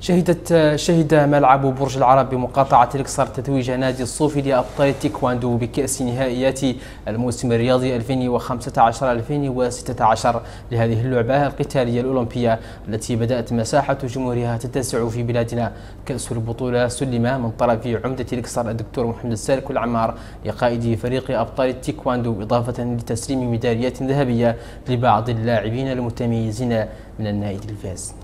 شهدت شهد ملعب برج العرب بمقاطعة الكسر تتويج نادي الصوفي لأبطال التيكواندو بكأس نهائيات الموسم الرياضي 2015-2016 لهذه اللعبة القتالية الأولمبية التي بدأت مساحة جمهورها تتسع في بلادنا كأس البطولة سلم من طرف عمدة الكسر الدكتور محمد السالك العمار لقائد فريق أبطال التيكواندو إضافة لتسليم ميداليات ذهبية لبعض اللاعبين المتميزين من النادي الفاز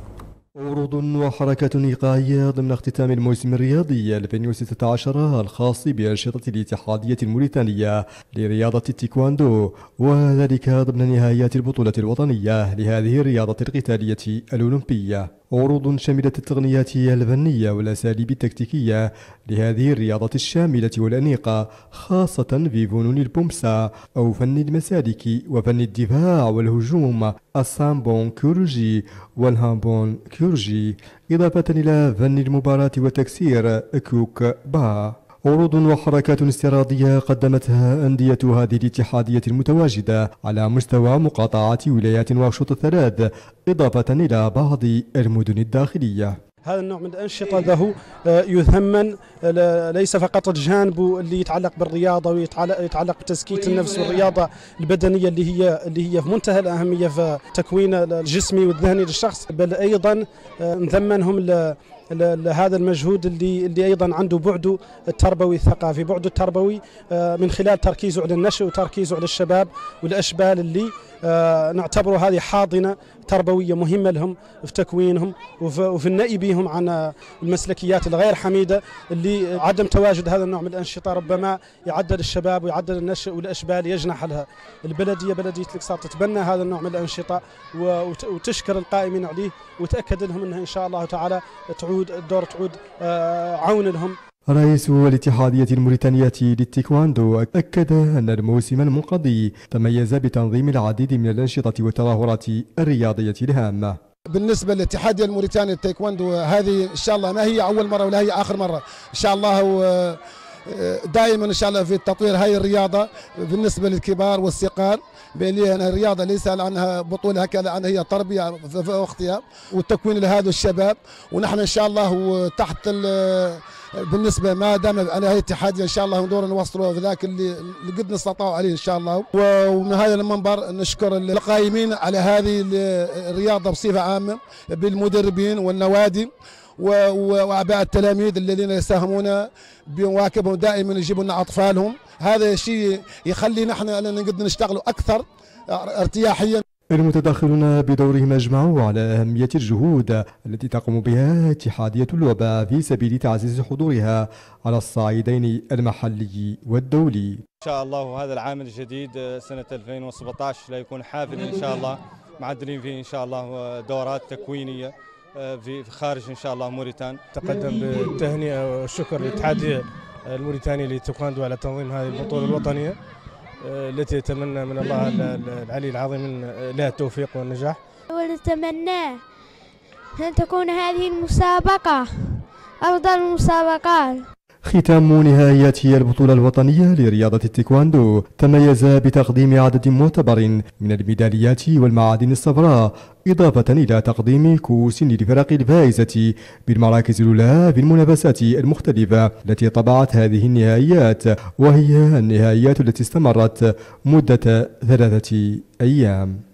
عروض وحركة إيقاعية ضمن اختتام الموسم الرياضي 2016 الخاص بأنشطة الاتحادية الموريتانية لرياضة التيكواندو وذلك ضمن نهايات البطولة الوطنية لهذه الرياضة القتالية الأولمبية عروض شملت التقنيات الفنية والأساليب التكتيكية لهذه الرياضة الشاملة والأنيقة خاصة في فنون البومسا أو فن المسالك وفن الدفاع والهجوم السامبون كيورجي والهامبون كيورجي إضافة إلى فن المباراة والتكسير كوك با عروض وحركات استعراضية قدمتها أندية هذه الاتحادية المتواجدة على مستوى مقاطعة ولايات واقشوط الثلاث إضافة إلى بعض المدن الداخلية هذا النوع من الأنشطة له آه، يثمن آه، ليس فقط الجانب اللي يتعلق بالرياضة ويتعلق بتزكية النفس والرياضة البدنية اللي هي اللي هي في منتهى الأهمية في التكوين الجسمي والذهني للشخص بل أيضا آه، نثمنهم هذا المجهود اللي اللي ايضا عنده بعده التربوي الثقافي، بعده التربوي آه، من خلال تركيزه على النشء وتركيزه على الشباب والاشبال اللي آه، نعتبره هذه حاضنه تربويه مهمه لهم في تكوينهم وفي النأي بهم عن المسلكيات الغير حميده اللي عدم تواجد هذا النوع من الانشطه ربما يعدل الشباب ويعدل النشء والاشبال يجنح لها. البلديه بلديه الاقصار تتبنى هذا النوع من الانشطه وتشكر القائمين عليه وتاكد لهم انها ان شاء الله تعالى تعود تعود الدور آه، تعود عون لهم رئيس الاتحادية الموريتانية للتيكواندو أكد أن الموسم المنقضي تميز بتنظيم العديد من الأنشطة والتظاهرات الرياضية الهامة بالنسبة للاتحادية الموريتانية للتايكواندو هذه إن شاء الله ما هي أول مرة ولا هي آخر مرة إن شاء الله دائما ان شاء الله في تطوير هاي الرياضه بالنسبه للكبار والصغار بان الرياضه ليس عنها بطوله هكذا عنها هي تربيه في وقتها والتكوين لهذا الشباب ونحن ان شاء الله تحت بالنسبه ما دام على هي الاتحاد ان شاء الله ندور نوصلوا ذاك اللي قد نستطاعوا عليه ان شاء الله ومن هذا المنبر نشكر القائمين على هذه الرياضه بصفه عامه بالمدربين والنوادي واباء التلاميذ الذين يساهمون بمواكبهم دائما يجيبوا لنا اطفالهم هذا الشيء يخلي نحن اننا نقدر نشتغل اكثر ارتياحيا المتداخلون بدورهم أجمعوا على أهمية الجهود التي تقوم بها اتحادية الوباء في سبيل تعزيز حضورها على الصعيدين المحلي والدولي إن شاء الله هذا العام الجديد سنة 2017 لا يكون حافل إن شاء الله معدلين فيه إن شاء الله دورات تكوينية في خارج ان شاء الله موريتان تقدم بالتهنئه والشكر للاتحاد الموريتاني لتيكواندو على تنظيم هذه البطوله الوطنيه آه، التي يتمنى من الله العلي العظيم لها التوفيق والنجاح ونتمنى أن تكون هذه المسابقة أفضل المسابقات ختام نهائيات البطولة الوطنية لرياضة التايكواندو تميز بتقديم عدد معتبر من الميداليات والمعادن الصفراء إضافة إلى تقديم كؤوس للفرق الفائزة بالمراكز الأولى في المنافسات المختلفة التي طبعت هذه النهائيات وهي النهائيات التي استمرت مدة ثلاثة أيام